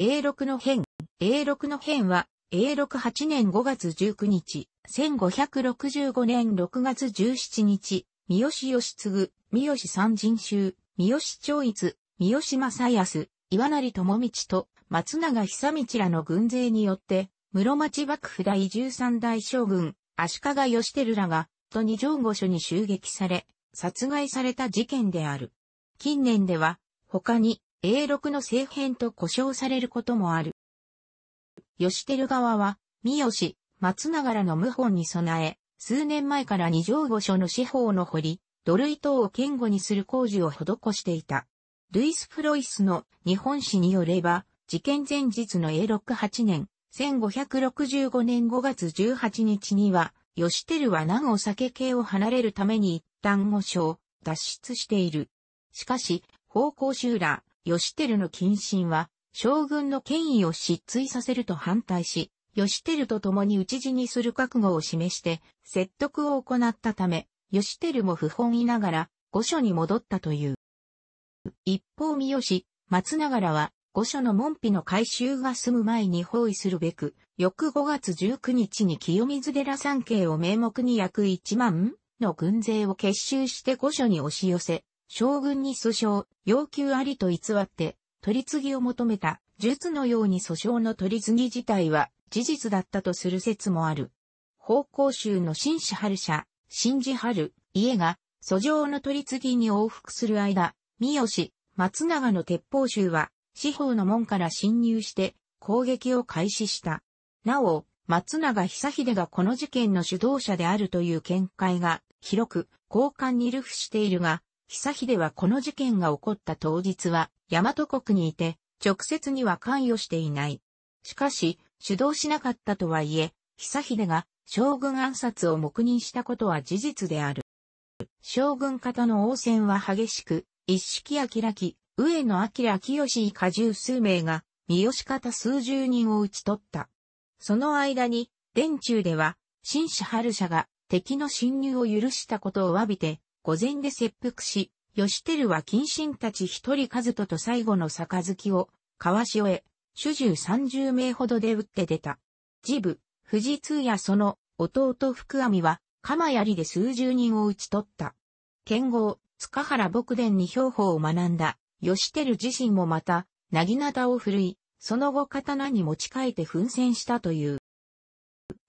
A6 の変。A6 の変は、A68 年5月19日、1565年6月17日、三好義継、三好三人衆、三好長逸、三好正康、岩成智道と松永久道らの軍勢によって、室町幕府第十三代将軍、足利義輝らが、と二条御所に襲撃され、殺害された事件である。近年では、他に、A6 の政変と呼称されることもある。吉照側は、三好、松永らの謀反に備え、数年前から二条御所の四方の堀、土塁等を堅固にする工事を施していた。ルイス・フロイスの日本史によれば、事件前日の a 6 8年、1565年5月18日には、吉照は南お酒系を離れるために一旦御所を脱出している。しかし、方向修ら、義輝の謹慎は、将軍の権威を失墜させると反対し、義輝と共に討ち死にする覚悟を示して、説得を行ったため、義輝も不本意ながら、御所に戻ったという。一方三好、松永らは、御所の門扉の改修が済む前に包囲するべく、翌5月19日に清水寺三景を名目に約1万の軍勢を結集して御所に押し寄せ、将軍に訴訟、要求ありと偽って、取り次ぎを求めた、術のように訴訟の取り次ぎ自体は事実だったとする説もある。方向州の新士・春社、新治春、家が、訴状の取り次ぎに往復する間、三好、松永の鉄砲州は、司法の門から侵入して攻撃を開始した。なお、松永久秀がこの事件の主導者であるという見解が広く、交換に流布しているが、久秀はこの事件が起こった当日は、大和国にいて、直接には関与していない。しかし、主導しなかったとはいえ、久秀が将軍暗殺を黙認したことは事実である。将軍方の応戦は激しく、一式明き、上野明清以下十数名が、三好方数十人を討ち取った。その間に、殿中では、新氏春社が敵の侵入を許したことを詫びて、御前で切腹し、義輝は近親たち一人和人と最後の杯を、川潮へ、主従三十名ほどで打って出た。ジ部、富士通やその弟福阿弥は、鎌槍で数十人を討ち取った。剣豪、塚原牧伝に兵法を学んだ、義輝自身もまた、なぎなたを振るい、その後刀に持ち替えて奮戦したという。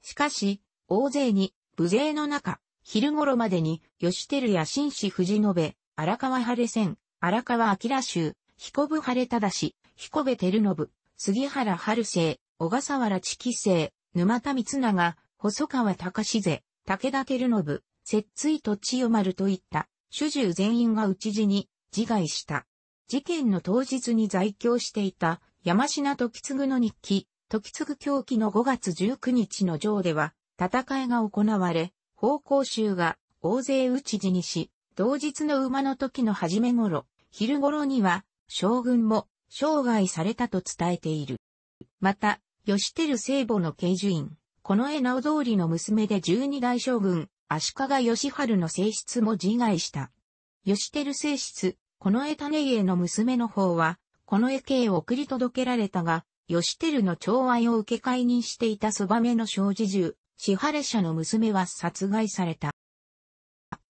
しかし、大勢に、無勢の中、昼頃までに、吉照や新氏藤延、荒川晴れ線、荒川明州、彦部晴れ忠し、彦部照信、杉原春生、小笠原知紀生、沼田光永、細川隆勢、武田照信、摂津と千代丸といった、主従全員が討ち死に、自害した。事件の当日に在京していた、山品時継の日記、時継狂気の5月19日の城では、戦いが行われ、方向衆が大勢打ち死にし、同日の馬の時の初め頃、昼頃には将軍も生涯されたと伝えている。また、吉照聖母の刑事院、この絵直通りの娘で十二代将軍、足利義春の性質も自害した。吉照性質、この絵種家の娘の方は、この絵系を送り届けられたが、吉照の寵愛を受け解任していたそばめの小侍従、支払者の娘は殺害された。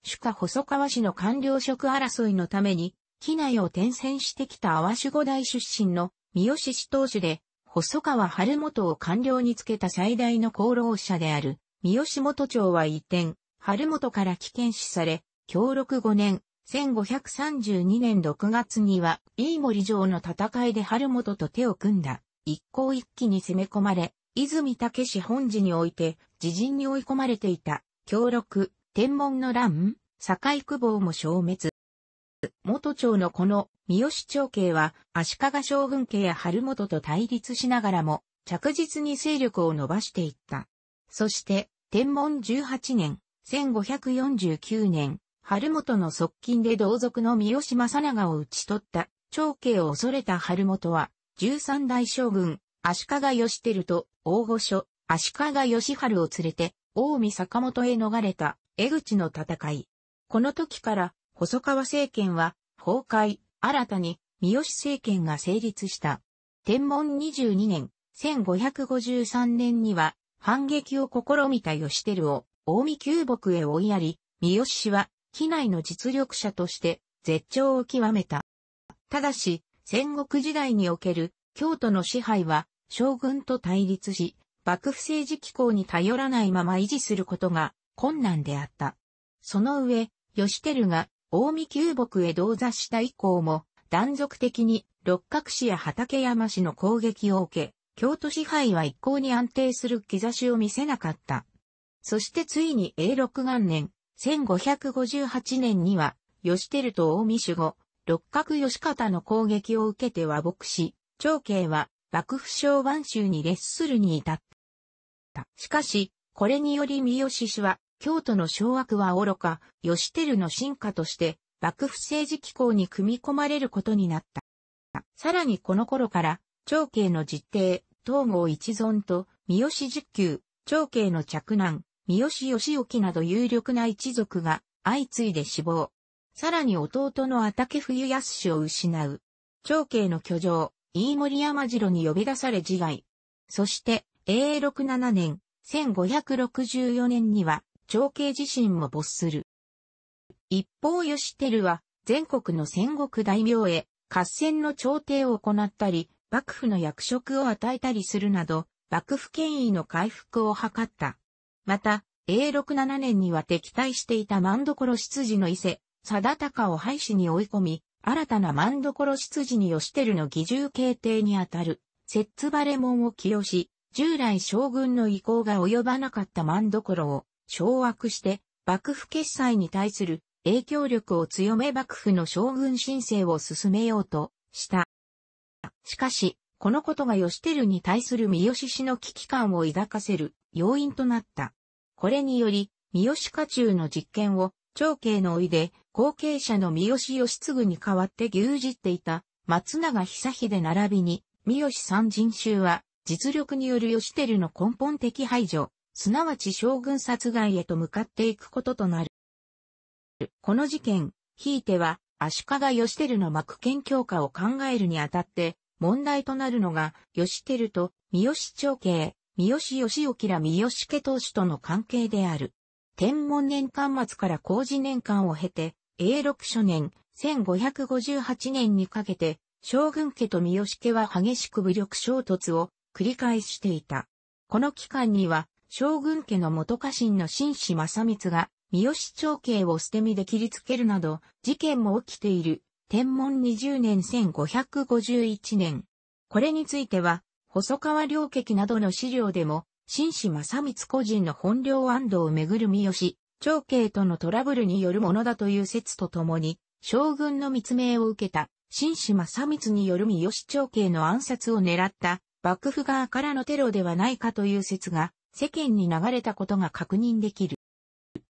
主家細川氏の官僚職争いのために、機内を転戦してきた淡守五大出身の三好氏当主で、細川春元を官僚につけた最大の功労者である、三好元長は移転、春元から危険死され、協力5年、1532年6月には、飯森城の戦いで春元と手を組んだ。一向一揆に攻め込まれ、泉武氏本寺において、自陣に追い込まれていた、強力、天文の乱、境久保も消滅。元朝のこの三好長慶は足利将軍家や春元と対立しながらも着実に勢力を伸ばしていった。そして天文十八年、1549年、春元の側近で同族の三好正長を討ち取った長慶を恐れた春元は十三代将軍足利義輝と大御所、足利義春を連れて、近江坂本へ逃れた、江口の戦い。この時から、細川政権は、崩壊、新たに、三好政権が成立した。天文22年、1553年には、反撃を試みた義輝を、近江旧木へ追いやり、三好氏は、機内の実力者として、絶頂を極めた。ただし、戦国時代における、京都の支配は、将軍と対立し、幕府政治機構に頼らないまま維持することが困難であった。その上、義輝が近江旧木へ同座した以降も、断続的に六角市や畠山市の攻撃を受け、京都支配は一向に安定する兆しを見せなかった。そしてついに永禄元年、1558年には、義輝と近江守護、六角義方の攻撃を受けて和睦し、長慶は幕府小湾州に列するに至った。しかし、これにより三好氏は、京都の掌握は愚か、義輝の進化として、幕府政治機構に組み込まれることになった。さらにこの頃から、長慶の実定、東郷一存と、三好十九、長慶の嫡男、三好義興など有力な一族が相次いで死亡。さらに弟の畑冬康氏を失う。長慶の居城、飯森山城に呼び出され自害。そして、永67年、1564年には、長慶自身も没する。一方、義輝は、全国の戦国大名へ、合戦の調停を行ったり、幕府の役職を与えたりするなど、幕府権威の回復を図った。また、永67年には敵対していた万所執事の伊勢、定高を廃止に追い込み、新たな万所執事に吉輝の義重形態にあたる、摂津バレ門を起用し、従来将軍の意向が及ばなかった万所を掌握して、幕府決裁に対する影響力を強め幕府の将軍申請を進めようとした。しかし、このことが吉輝に対する三好氏の危機感を抱かせる要因となった。これにより、三好家中の実権を長兄のおいで、後継者の三好義継に代わって牛耳っていた松永久秀並びに、三好三人衆は、実力による義輝の根本的排除、すなわち将軍殺害へと向かっていくこととなる。この事件、ひいては、足利義輝の幕権強化を考えるにあたって、問題となるのが、義輝と三好長兄、三好義興ら三好家当主との関係である。天文年間末から工事年間を経て、永禄初年、1558年にかけて、将軍家と三好家は激しく武力衝突を繰り返していた。この期間には、将軍家の元家臣の紳士正光が、三好長慶を捨て身で切りつけるなど、事件も起きている、天文20年1551年。これについては、細川良劇などの資料でも、紳士正光個人の本領安藤をめぐる三好、長兄とのトラブルによるものだという説とともに、将軍の密命を受けた、紳士正光による三好長兄の暗殺を狙った、幕府側からのテロではないかという説が、世間に流れたことが確認できる。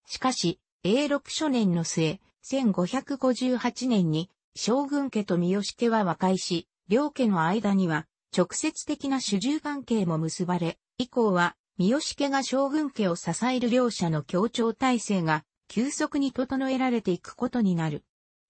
しかし、永禄初年の末、1558年に、将軍家と三好家は和解し、両家の間には、直接的な主従関係も結ばれ、以降は、三好家が将軍家を支える両者の協調体制が急速に整えられていくことになる。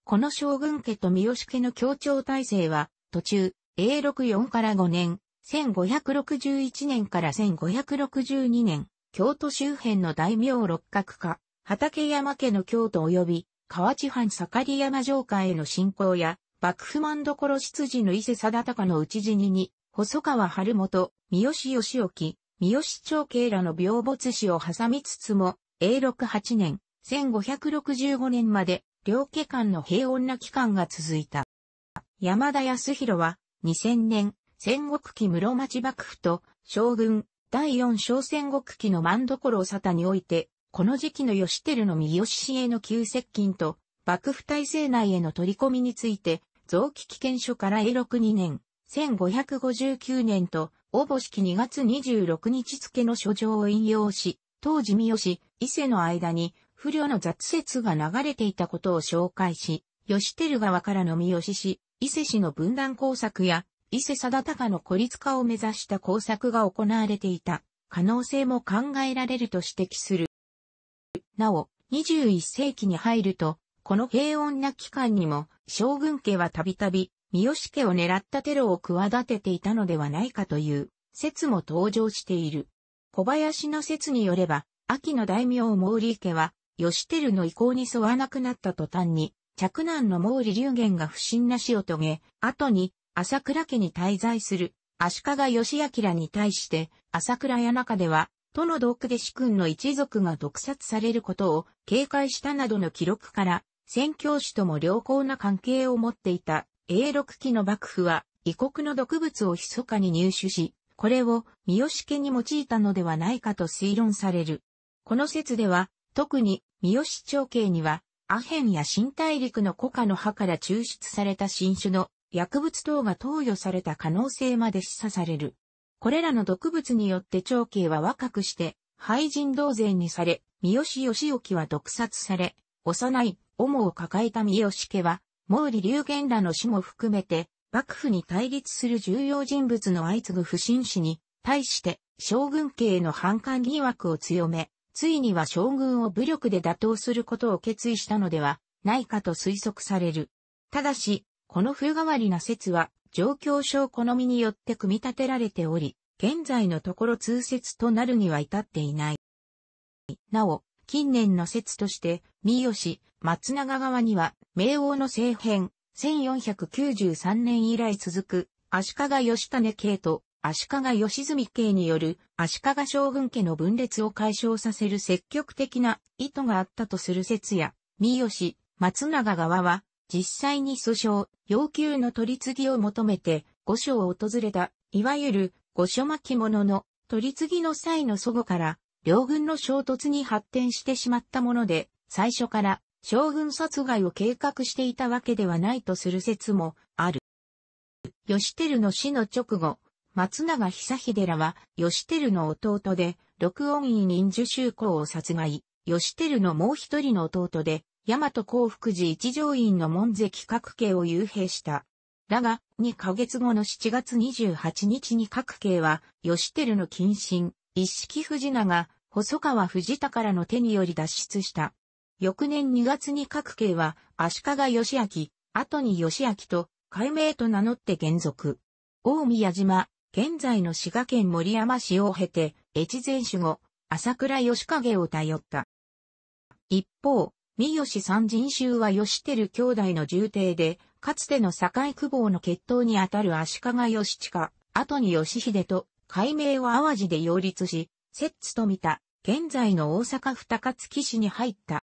この将軍家と三好家の協調体制は、途中、A64 から5年、1561年から1562年、京都周辺の大名六角化、畠山家の京都及び、河内藩盛山城下への侵攻や、幕府満所執事の伊勢貞隆の討ち死にに、細川晴元、三好義興、三好長慶らの病没死を挟みつつも、永禄8年、1565年まで、両家間の平穏な期間が続いた。山田康弘は、2000年、戦国期室町幕府と、将軍、第4小戦国期の万所沙汰において、この時期の義輝の三好氏への急接近と、幕府体制内への取り込みについて、臓器危険所から永禄2年、1559年と、応募式2月26日付の書状を引用し、当時三好、伊勢の間に不良の雑説が流れていたことを紹介し、吉照川からの三好市、伊勢市の分断工作や、伊勢貞高の孤立化を目指した工作が行われていた可能性も考えられると指摘する。なお、21世紀に入ると、この平穏な期間にも、将軍家はたびたび三好家を狙ったテロを企てていたのではないかという説も登場している。小林の説によれば、秋の大名毛利家は、義輝の意向に沿わなくなった途端に、嫡男の毛利龍元が不審な死を遂げ、後に、朝倉家に滞在する、足利義明に対して、朝倉谷中では、都の道区で主君の一族が毒殺されることを警戒したなどの記録から、宣教師とも良好な関係を持っていた永禄期の幕府は異国の毒物を密かに入手し、これを三好家に用いたのではないかと推論される。この説では、特に三好長兄には、アヘンや新大陸の古家の歯から抽出された新種の薬物等が投与された可能性まで示唆される。これらの毒物によって長兄は若くして、廃人同然にされ、三好義興は毒殺され、幼い、主を抱えた三好家は、毛利龍玄らの死も含めて、幕府に対立する重要人物の相次ぐ不審死に、対して将軍家への反感疑惑を強め、ついには将軍を武力で打倒することを決意したのではないかと推測される。ただし、この風変わりな説は、状況証好みによって組み立てられており、現在のところ通説となるには至っていない。なお、近年の説として、三好、松永川には、明王の政変、1493年以来続く、足利義種系と、足利義澄系による足利将軍家の分裂を解消させる積極的な意図があったとする説や、三好、松永側は、実際に訴訟、要求の取り次ぎを求めて、御所を訪れた、いわゆる御所巻物の取り次ぎの際の祖母から、両軍の衝突に発展してしまったもので、最初から将軍殺害を計画していたわけではないとする説もある。義輝の死の直後、松永久秀らは義輝の弟で六音院忍受修校を殺害、義輝のもう一人の弟で大和幸福寺一条院の門跡各家を幽閉した。だが、2ヶ月後の7月28日に各家は、義輝の謹慎、一式藤長、細川藤田からの手により脱出した。翌年2月に各家は足利義明、後に義明と改名と名乗って現属。大宮島、現在の滋賀県森山市を経て、越前守護、朝倉義景を頼った。一方、三好三人衆は義輝兄弟の重帝で、かつての境久保の決闘にあたる足利義親、後に義秀と改名を淡路で擁立し、摂津と見た、現在の大阪府高槻市に入った。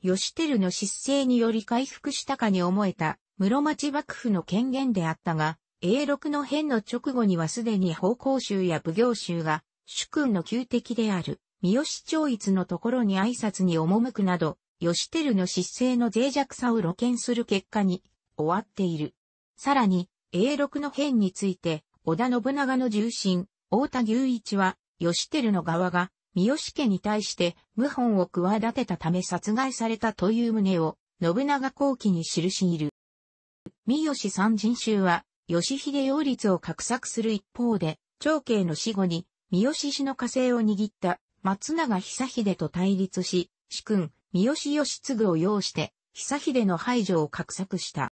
吉照の失勢により回復したかに思えた、室町幕府の権限であったが、永禄の変の直後にはすでに奉公衆や奉行衆が、主君の旧敵である、三好長一のところに挨拶に赴くなど、吉照の失勢の脆弱さを露見する結果に、終わっている。さらに、永禄の変について、織田信長の重臣、大田牛一は、義輝の側が、三好家に対して謀反を企てたため殺害されたという旨を、信長後期に記しいる。三好三人衆は、義秀擁立を画策する一方で、長慶の死後に、三好氏の火星を握った松永久秀と対立し、主君、三好義継を擁して、久秀の排除を画策した。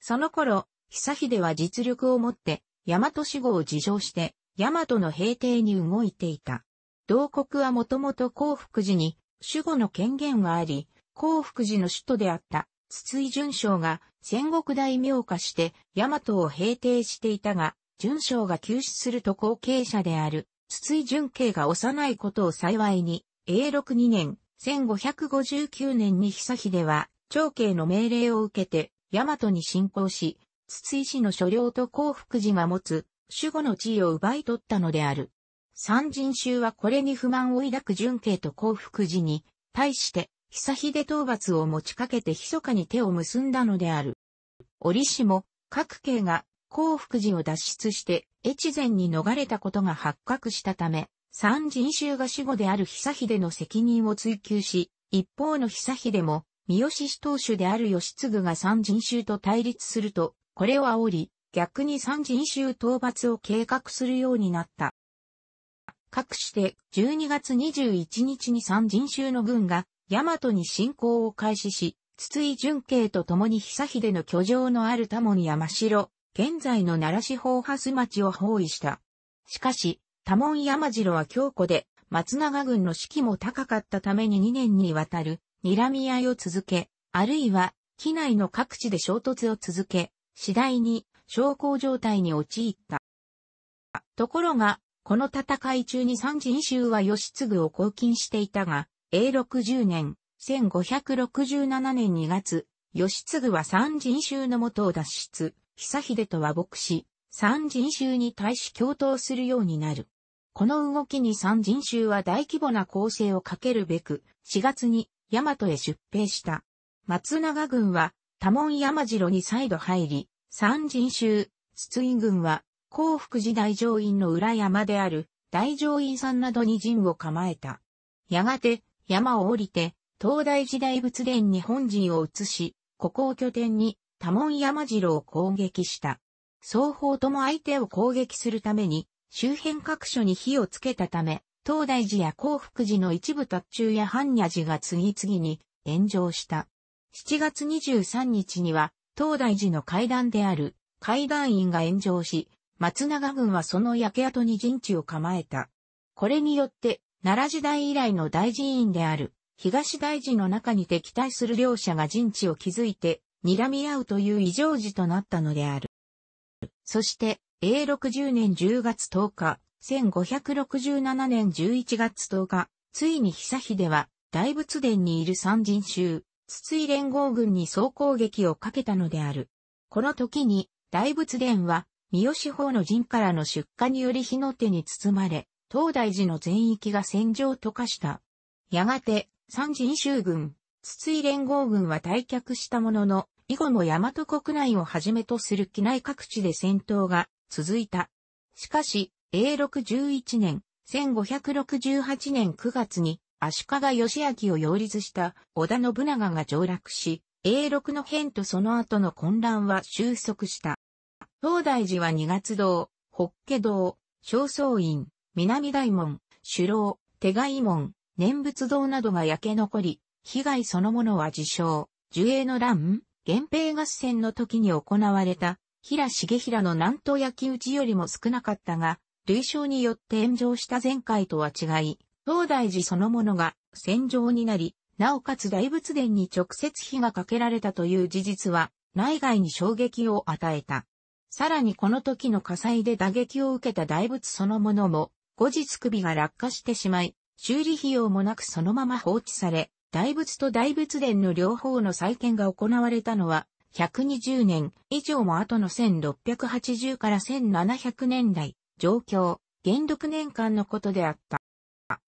その頃、久秀は実力を持って、大和死後を自乗して、大和の平定に動いていた。同国はもともと幸福寺に、守護の権限があり、幸福寺の首都であった、筒井淳将が戦国大名化して、大和を平定していたが、淳将が休止すると後継者である、筒井淳慶が幼いことを幸いに、永禄2年、1559年に久秀は、長慶の命令を受けて、大和に侵攻し、筒井氏の所領と幸福寺が持つ、守護の地位を奪い取ったのである。三人衆はこれに不満を抱く純慶と幸福寺に、対して、久秀討伐を持ちかけて密かに手を結んだのである。折しも、各慶が幸福寺を脱出して、越前に逃れたことが発覚したため、三人衆が守護である久秀の責任を追求し、一方の久秀も、三好氏当主である義継が三人衆と対立すると、これを煽り、逆に三次異討伐を計画するようになった。かくして12月21日に三人衆の軍が大和に侵攻を開始し、筒井純慶と共に久秀の居城のある多門山城、現在の奈良市方蓮町を包囲した。しかし、多門山城は強固で、松永軍の士気も高かったために2年にわたる睨み合いを続け、あるいは、機内の各地で衝突を続け、次第に昇降状態に陥った。ところが、この戦い中に三人衆は義継を拘禁していたが、永60年、1567年2月、義継は三人衆の元を脱出、久秀と和睦し、三人衆に対し共闘するようになる。この動きに三人衆は大規模な攻勢をかけるべく、4月に大和へ出兵した。松永軍は多門山城に再度入り、三人衆、筒井軍は、幸福寺大乗院の裏山である、大乗院山などに陣を構えた。やがて、山を降りて、東大寺大仏殿に本陣を移し、ここを拠点に、多門山城を攻撃した。双方とも相手を攻撃するために、周辺各所に火をつけたため、東大寺や幸福寺の一部達中や般若寺が次々に炎上した。7月23日には、東大寺の階段である階段院が炎上し、松永軍はその焼け跡に陣地を構えた。これによって、奈良時代以来の大寺院である東大寺の中に敵対する両者が陣地を築いて、睨み合うという異常時となったのである。そして、A60 年10月10日、1567年11月10日、ついに久秀は大仏殿にいる三人衆、筒井連合軍に総攻撃をかけたのである。この時に、大仏殿は、三好法の陣からの出火により火の手に包まれ、東大寺の全域が戦場と化した。やがて、三陣州軍、筒井連合軍は退却したものの、以後も大和国内をはじめとする機内各地で戦闘が続いた。しかし、永禄11年、1568年9月に、足利義明を擁立した織田信長が上洛し、永禄の変とその後の混乱は収束した。東大寺は二月堂、北家堂、正倉院、南大門、首楼、手外門、念仏堂などが焼け残り、被害そのものは自称、樹影の乱、源平合戦の時に行われた、平重平の南東焼き討ちよりも少なかったが、類称によって炎上した前回とは違い、東大寺そのものが戦場になり、なおかつ大仏殿に直接火がかけられたという事実は、内外に衝撃を与えた。さらにこの時の火災で打撃を受けた大仏そのものも、後日首が落下してしまい、修理費用もなくそのまま放置され、大仏と大仏殿の両方の再建が行われたのは、120年以上も後の1680から1700年代、状況、元禄年間のことであった。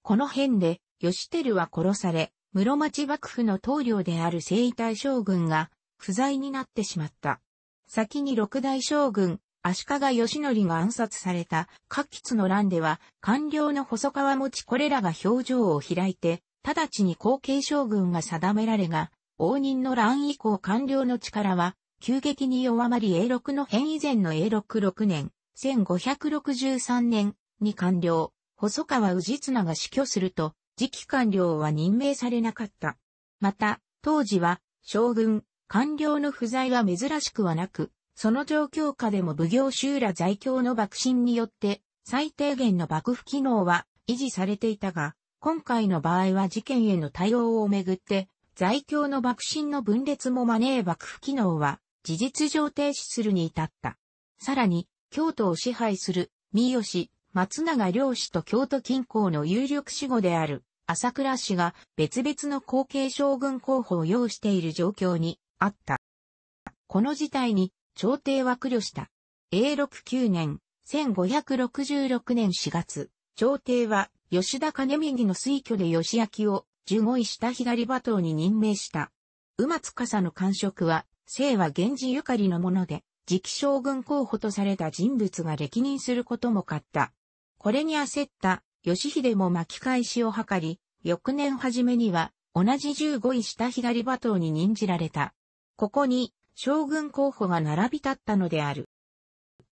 この辺で、義輝は殺され、室町幕府の統領である征夷大将軍が不在になってしまった。先に六大将軍、足利義則が暗殺された、各吉の乱では、官僚の細川持ちこれらが表情を開いて、直ちに後継将軍が定められが、応仁の乱以降官僚の力は、急激に弱まり永六の変以前の永六6年、1563年に官僚、細川氏綱が死去すると、次期官僚は任命されなかった。また、当時は、将軍、官僚の不在は珍しくはなく、その状況下でも奉行集ら在京の爆心によって、最低限の幕府機能は維持されていたが、今回の場合は事件への対応をめぐって、在京の幕心の分裂も招え幕府機能は、事実上停止するに至った。さらに、京都を支配する、三好、松永良氏と京都近郊の有力守護である朝倉氏が別々の後継将軍候補を要している状況にあった。この事態に朝廷は苦慮した。永禄9年、1566年4月、朝廷は吉田兼右の推挙で吉明を受護位した左馬頭に任命した。馬司の官職は、姓は源氏ゆかりのもので、次期将軍候補とされた人物が歴任することも勝った。これに焦った義秀も巻き返しを図り、翌年初めには同じ15位下左馬頭に任じられた。ここに将軍候補が並び立ったのである。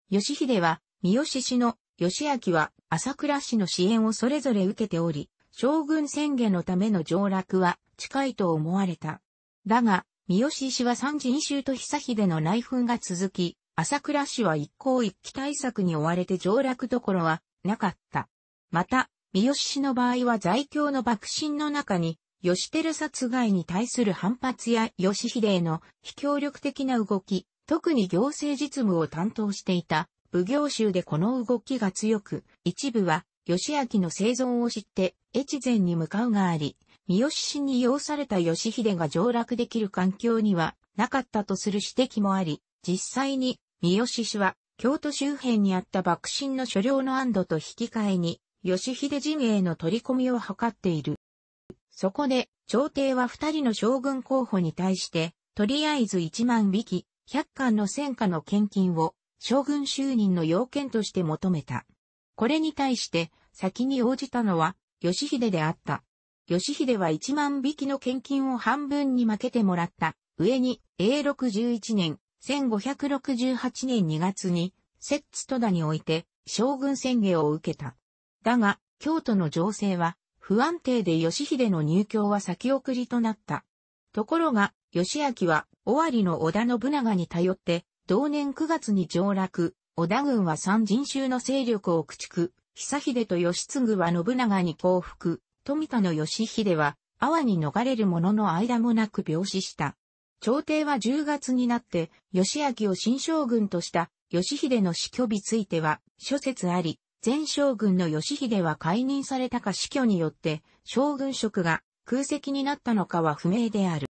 義秀は三好氏の義明は朝倉氏の支援をそれぞれ受けており、将軍宣言のための上落は近いと思われた。だが、三好氏は三人衆と久秀の内紛が続き、朝倉氏は一向一揆対策に追われて上落どころはなかった。また、三好氏の場合は在京の幕臣の中に、吉照殺害に対する反発や吉秀への非協力的な動き、特に行政実務を担当していた武行州でこの動きが強く、一部は吉明の生存を知って越前に向かうがあり、三好氏に要された吉秀が上洛できる環境にはなかったとする指摘もあり、実際に三好氏は京都周辺にあった幕臣の所領の安堵と引き換えに、義秀陣営の取り込みを図っている。そこで、朝廷は二人の将軍候補に対して、とりあえず一万匹、百貫の戦果の献金を、将軍就任の要件として求めた。これに対して、先に応じたのは、義秀であった。義秀は一万匹の献金を半分に分けてもらった。上に、永禄11年、1568年2月に、摂津戸田において、将軍宣言を受けた。だが、京都の情勢は、不安定で義秀の入京は先送りとなった。ところが、義明は、尾張の織田信長に頼って、同年9月に上落、織田軍は三人衆の勢力を駆逐、久秀と義継は信長に降伏、富田の義秀は、阿波に逃れる者の間もなく病死した。朝廷は10月になって、義明を新将軍とした義秀の死去については、諸説あり、前将軍の義秀は解任されたか死去によって、将軍職が空席になったのかは不明である。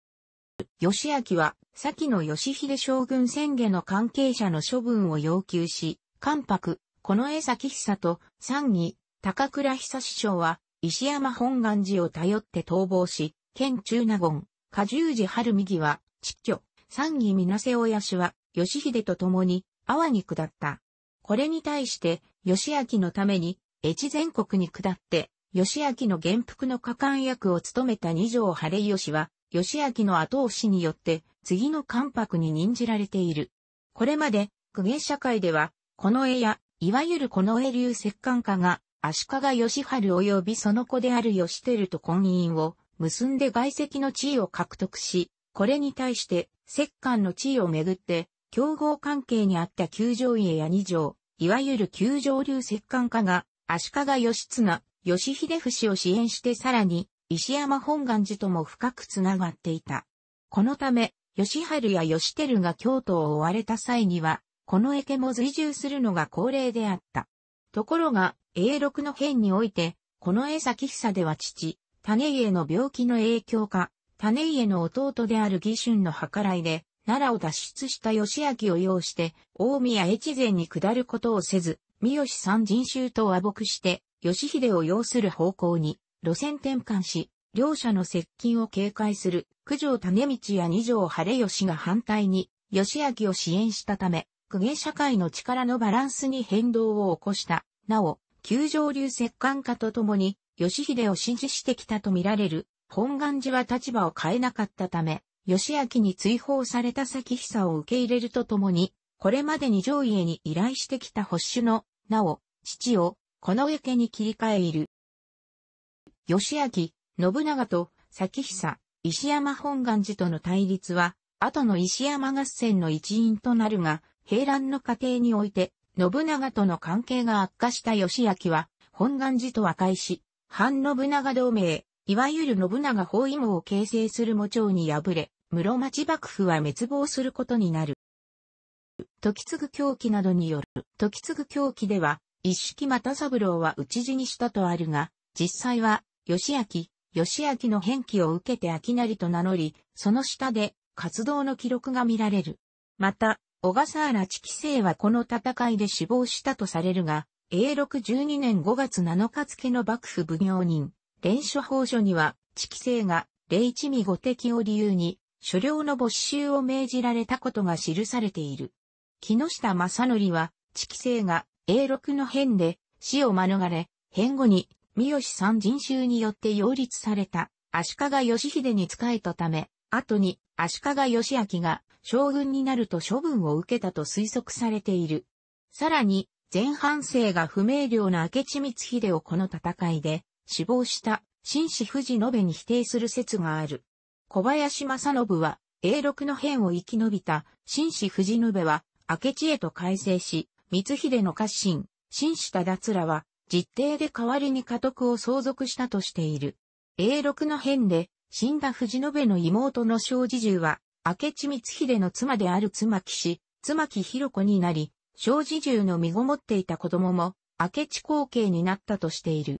義明は、先の義秀将軍宣言の関係者の処分を要求し、関白、この江崎久と三義、高倉久師匠は、石山本願寺を頼って逃亡し、県中納言、加十寺春右は、秩序、三義みなせ親氏は、義秀と共に、阿波に下った。これに対して、義明のために、越全国に下って、義明の元服の果官役を務めた二条晴義は、義明の後押しによって、次の関白に任じられている。これまで、公家社会では、この絵や、いわゆるこの絵流摂関家が、足利義春及びその子である義輝と婚姻を結んで外籍の地位を獲得し、これに対して、石棺の地位をめぐって、競合関係にあった九条家や二条、いわゆる九条流石棺家が、足利義綱、義秀伏を支援してさらに、石山本願寺とも深くつながっていた。このため、義春や義輝が京都を追われた際には、この池も随従するのが恒例であった。ところが、永禄の変において、この江崎久では父、種家の病気の影響か、種家の弟である義春の計らいで、奈良を脱出した義明を要して、大宮越前に下ることをせず、三好三人衆と和睦して、義秀を要する方向に、路線転換し、両者の接近を警戒する、九条種道や二条晴義が反対に、義明を支援したため、公家社会の力のバランスに変動を起こした。なお、九条流折感家とともに、義秀を支持してきたとみられる、本願寺は立場を変えなかったため、義明に追放された先久を受け入れるとともに、これまでに上へに依頼してきた保守の、なお、父を、この家に切り替えいる。義明、信長と、先久、石山本願寺との対立は、後の石山合戦の一因となるが、平乱の過程において、信長との関係が悪化した義明は、本願寺と和解し、反信長同盟、いわゆる信長包囲網を形成する模長に敗れ、室町幕府は滅亡することになる。時継ぐ狂気などによる、時継ぐ狂気では、一式又三郎は討ち死にしたとあるが、実際は、義明、義明の変記を受けて秋成と名乗り、その下で活動の記録が見られる。また、小笠原地規制はこの戦いで死亡したとされるが、永禄12年5月7日付の幕府奉行人、連書法書には、地規制が、霊一味御敵を理由に、所領の没収を命じられたことが記されている。木下正則は、地規制が、永六の変で、死を免れ、変後に、三好三人衆によって擁立された、足利義秀に仕えたため、後に足利義明が将軍になると処分を受けたと推測されている。さらに、前半生が不明瞭な明智光秀をこの戦いで死亡した紳士富士延べに否定する説がある。小林正信は、永禄の変を生き延びた紳士富士延は、明智へと改正し、光秀の家臣、紳士忠津らは、実定で代わりに家督を相続したとしている。永禄の変で、死んだ藤延の妹の正治重は、明智光秀の妻である妻岸、妻木広子になり、正治重の身ごもっていた子供も、明智後継になったとしている。